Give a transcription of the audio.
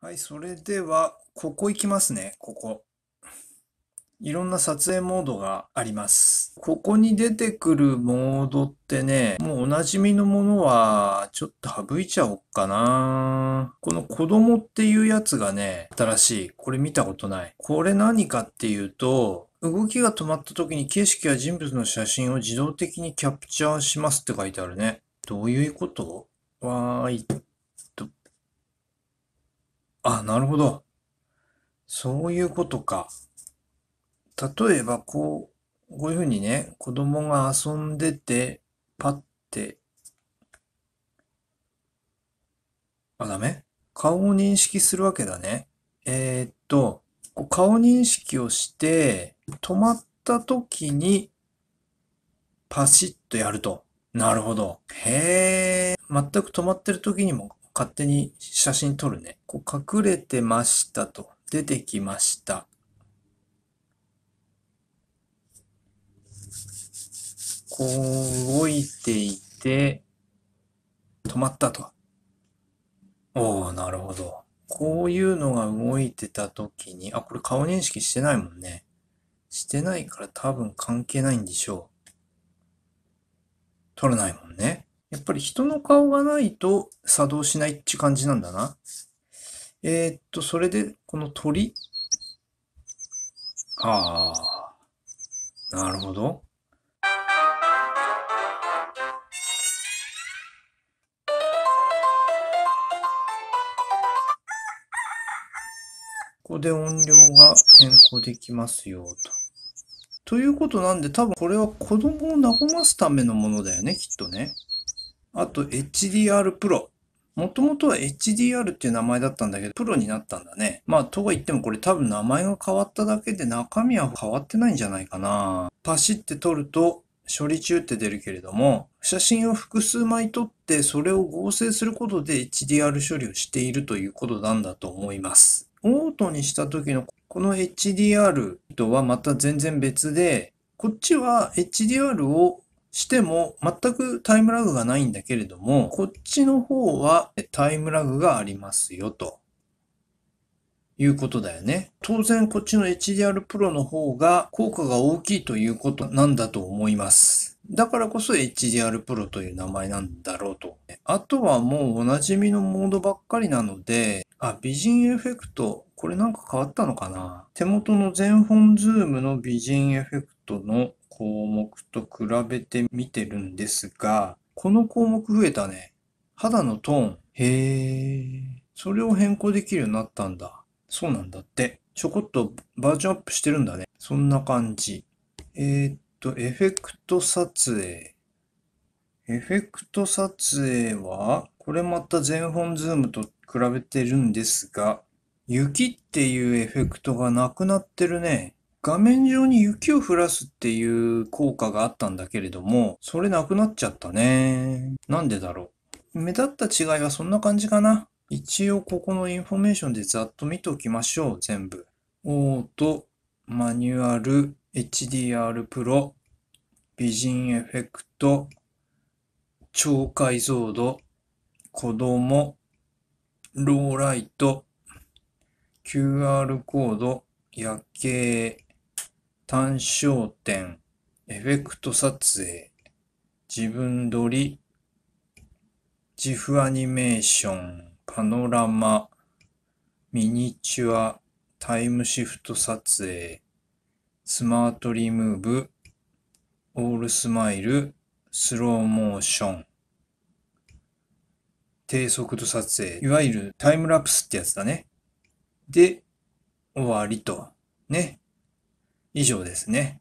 はい、それでは、ここ行きますね、ここ。いろんな撮影モードがあります。ここに出てくるモードってね、もうおなじみのものはちょっと省いちゃおっかな。この子供っていうやつがね、新しい。これ見たことない。これ何かっていうと、動きが止まった時に景色や人物の写真を自動的にキャプチャーしますって書いてあるね。どういうことわーい。あ、なるほど。そういうことか。例えば、こう、こういうふうにね、子供が遊んでて、パッて、あ、ダメ顔を認識するわけだね。えー、っと、こう顔認識をして、止まった時に、パシッとやると。なるほど。へえ。全く止まってる時にも勝手に写真撮るね。こう隠れてましたと。出てきました。こう動いていて、止まったと。おおなるほど。こういうのが動いてた時に、あ、これ顔認識してないもんね。してないから多分関係ないんでしょう。取れないもんね。やっぱり人の顔がないと作動しないって感じなんだな。えー、っと、それで、この鳥。ああ、なるほど。ここで音量が変更できますよと。ということなんで、多分これは子供を和ますためのものだよね、きっとね。あと HDR Pro。もともとは HDR っていう名前だったんだけど、プロになったんだね。まあ、とは言ってもこれ多分名前が変わっただけで中身は変わってないんじゃないかな。パシって撮ると、処理中って出るけれども、写真を複数枚撮ってそれを合成することで HDR 処理をしているということなんだと思います。オートにした時のこの HDR とはまた全然別で、こっちは HDR をしても全くタイムラグがないんだけれども、こっちの方はタイムラグがありますよと。いうことだよね。当然こっちの HDR Pro の方が効果が大きいということなんだと思います。だからこそ HDR Pro という名前なんだろうと。あとはもうおなじみのモードばっかりなので、あ、美人エフェクト。これなんか変わったのかな手元の全本ズームの美人エフェクトの項目と比べてみてるんですが、この項目増えたね。肌のトーン。へえ。それを変更できるようになったんだ。そうなんだって。ちょこっとバージョンアップしてるんだね。そんな感じ。えー、っと、エフェクト撮影。エフェクト撮影は、これまた全本ズームと比べてるんですが、雪っていうエフェクトがなくなってるね。画面上に雪を降らすっていう効果があったんだけれども、それなくなっちゃったね。なんでだろう。目立った違いはそんな感じかな。一応ここのインフォメーションでざっと見ておきましょう、全部。オート、マニュアル、HDR プロ、美人エフェクト、超解像度、子供、ローライト、QR コード、夜景、単焦点、エフェクト撮影、自分撮り、ジフアニメーション、パノラマ、ミニチュア、タイムシフト撮影、スマートリムーブ、オールスマイル、スローモーション、低速度撮影、いわゆるタイムラプスってやつだね。で、終わりと。ね。以上ですね。